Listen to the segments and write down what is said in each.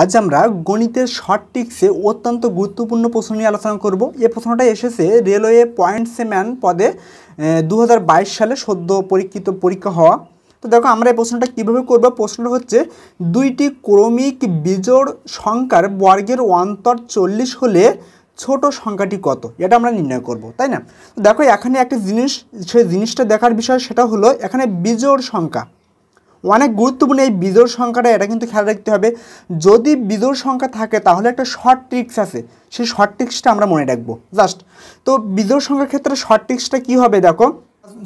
আজ আমরা গণিতের শর্ট টিক্সে অত্যন্ত গুরুত্বপূর্ণ প্রশ্ন নিয়ে আলোচনা করব এ প্রশ্নটা এসেছে রেলওয়ে পয়েন্টসম্যান পদে দু সালে সদ্য পরীক্ষিত পরীক্ষা হওয়া তো দেখো আমরা এই প্রশ্নটা কীভাবে করব প্রশ্নটা হচ্ছে দুইটি ক্রমিক বিজোড় সংখ্যার বর্গের অন্তর চল্লিশ হলে ছোট সংখ্যাটি কত এটা আমরা নির্ণয় করব তাই না দেখো এখানে একটা জিনিস সে জিনিসটা দেখার বিষয় সেটা হলো এখানে বিজোড় সংখ্যা অনেক গুরুত্বপূর্ণ এই বিজোড় সংখ্যাটা এটা কিন্তু খেয়াল রাখতে হবে যদি বিজোড় সংখ্যা থাকে তাহলে একটা শর্ট ট্রিক্স আছে সেই শর্ট ট্রিক্সটা আমরা মনে রাখবো জাস্ট তো বিজোড় সংখ্যার ক্ষেত্রে শর্ট ট্রিক্সটা কী হবে দেখো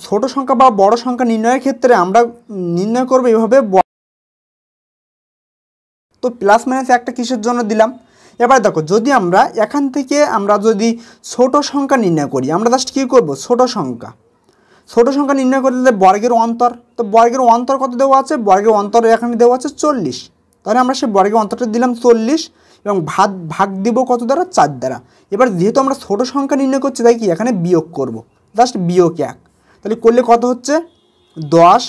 ছোট সংখ্যা বা বড় সংখ্যা নির্ণয়ের ক্ষেত্রে আমরা নির্ণয় করবো এইভাবে তো প্লাস মাইনাস একটা কিসের জন্য দিলাম এবার দেখো যদি আমরা এখান থেকে আমরা যদি ছোট সংখ্যা নির্ণয় করি আমরা জাস্ট কী করবো ছোট সংখ্যা ছোট সংখ্যা নির্ণয় করতে বর্গের অন্তর তো বর্গের অন্তর কত দেওয়া আছে বর্গের অন্তর এখানে দেওয়া আছে চল্লিশ তাহলে আমরা সেই বর্গের অন্তরটা দিলাম চল্লিশ এবং ভাগ ভাগ দিব কত দ্বারা চার দ্বারা এবার যেহেতু আমরা ছোট সংখ্যা নির্ণয় করছি তাই কি এখানে বিয়োগ করব জাস্ট বিয়োগ এক তাহলে করলে কত হচ্ছে দশ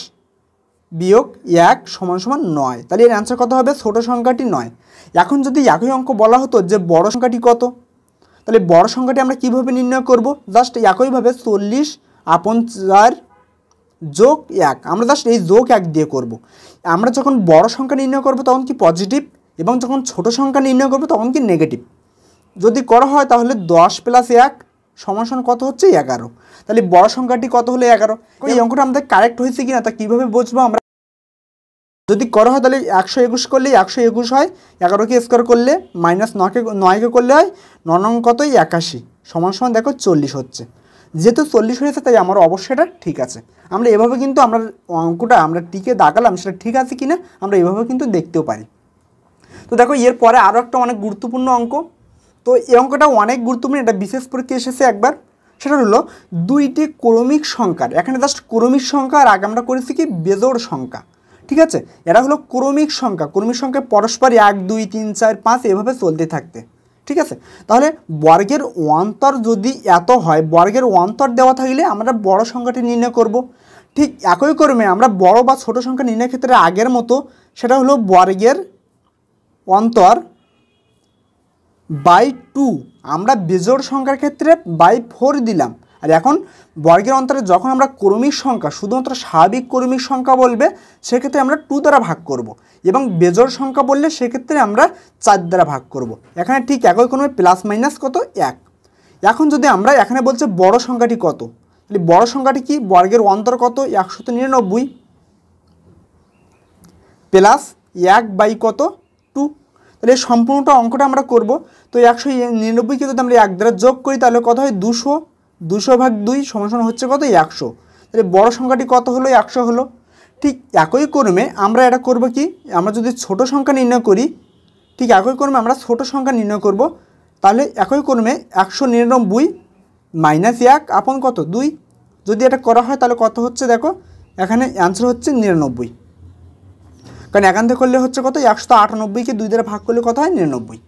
বিয়োগ এক সমান সমান নয় তাহলে এর অ্যান্সার কত হবে ছোট সংখ্যাটি নয় এখন যদি একই অঙ্ক বলা হতো যে বড় সংখ্যাটি কত তাহলে বড় সংখ্যাটি আমরা কীভাবে নির্ণয় করব জাস্ট একইভাবে চল্লিশ আপন চার যোগ এক আমরা জাস্ট এই যোগ এক দিয়ে করব। আমরা যখন বড় সংখ্যা নির্ণয় করব তখন কি পজিটিভ এবং যখন ছোট সংখ্যা নির্ণয় করব তখন কি নেগেটিভ যদি করা হয় তাহলে দশ প্লাস এক সমান কত হচ্ছে এগারো তাহলে বড় সংখ্যাটি কত হলে এগারো এই অঙ্কটা আমাদের কারেক্ট হয়েছে কি না তা কীভাবে বুঝবো আমরা যদি করা হয় তাহলে একশো একুশ করলে একশো একুশ হয় এগারোকে স্কোয়ার করলে মাইনাস নয়কে নয়কে করলে হয় নং কতই একাশি সমান সমান দেখো চল্লিশ হচ্ছে যেহেতু চল্লিশ হয়েছে তাই আমার অবশ্যই এটা ঠিক আছে আমরা এভাবে কিন্তু আমরা অঙ্কটা আমরা টিকে দাগালাম সেটা ঠিক আছে কি না আমরা এভাবে কিন্তু দেখতেও পারি তো দেখো এর পরে আরও একটা অনেক গুরুত্বপূর্ণ অঙ্ক তো এই অঙ্কটা অনেক গুরুত্বপূর্ণ এটা বিশেষ পরীক্ষা এসেছে একবার সেটা হলো দুইটি ক্রমিক সংখ্যার এখানে জাস্ট ক্রমিক সংখ্যা আর আগে আমরা করেছি কি বেজোড় সংখ্যা ঠিক আছে এটা হলো ক্রমিক সংখ্যা ক্রমিক সংখ্যা পরস্পর এক দুই তিন চার পাঁচ এভাবে চলতে থাকতে ঠিক আছে তাহলে বর্গের অন্তর যদি এত হয় বর্গের অন্তর দেওয়া থাকলে আমরা বড় সংখ্যাটি নির্ণয় করব। ঠিক একই কর্মে আমরা বড় বা ছোট সংখ্যা নির্ণয়ের ক্ষেত্রে আগের মতো সেটা হলো বর্গের অন্তর বাই টু আমরা বেজোড় সংখ্যার ক্ষেত্রে বাই ফোর দিলাম আর এখন বর্গের অন্তরে যখন আমরা কর্মীর সংখ্যা শুধুমাত্র স্বাভাবিক কর্মীর সংখ্যা বলবে সেক্ষেত্রে আমরা টু দ্বারা ভাগ করব। এবং বেজোর সংখ্যা বললে সেক্ষেত্রে আমরা চার দ্বারা ভাগ করব। এখানে ঠিক একই কোনো প্লাস মাইনাস কত এক এখন যদি আমরা এখানে বলছে বড় সংখ্যাটি কত তাহলে বড় সংখ্যাটি কি বর্গের অন্তর কত একশত নিরানব্বই প্লাস এক বাই কত টু তাহলে সম্পূর্ণটা অঙ্কটা আমরা করব তো একশো নিরানব্বইকে যদি আমরা এক দ্বারা যোগ করি তাহলে কত হয় দুশো দুশো ভাগ দুই সমান হচ্ছে কত একশো তাহলে বড় সংখ্যাটি কত হলো একশো হলো ঠিক একই কর্মে আমরা এটা করব কি আমরা যদি ছোট সংখ্যা নির্ণয় করি ঠিক একই কর্মে আমরা ছোট সংখ্যা নির্ণয় করব তাহলে একই কর্মে একশো নিরানব্বই মাইনাস এক আপন কত দুই যদি এটা করা হয় তাহলে কত হচ্ছে দেখো এখানে অ্যান্সার হচ্ছে নিরানব্বই কারণ একান্ত করলে হচ্ছে কত একশো আটানব্বইকে দুই দ্বারা ভাগ করলে কত হয় নিরানব্বই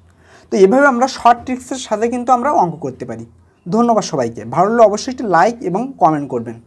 তো এভাবে আমরা শর্ট ট্রিক্সের সাথে কিন্তু আমরা অঙ্ক করতে পারি ধন্যবাদ সবাইকে ভালো লাগলে অবশ্যই একটি লাইক এবং কমেন্ট করবেন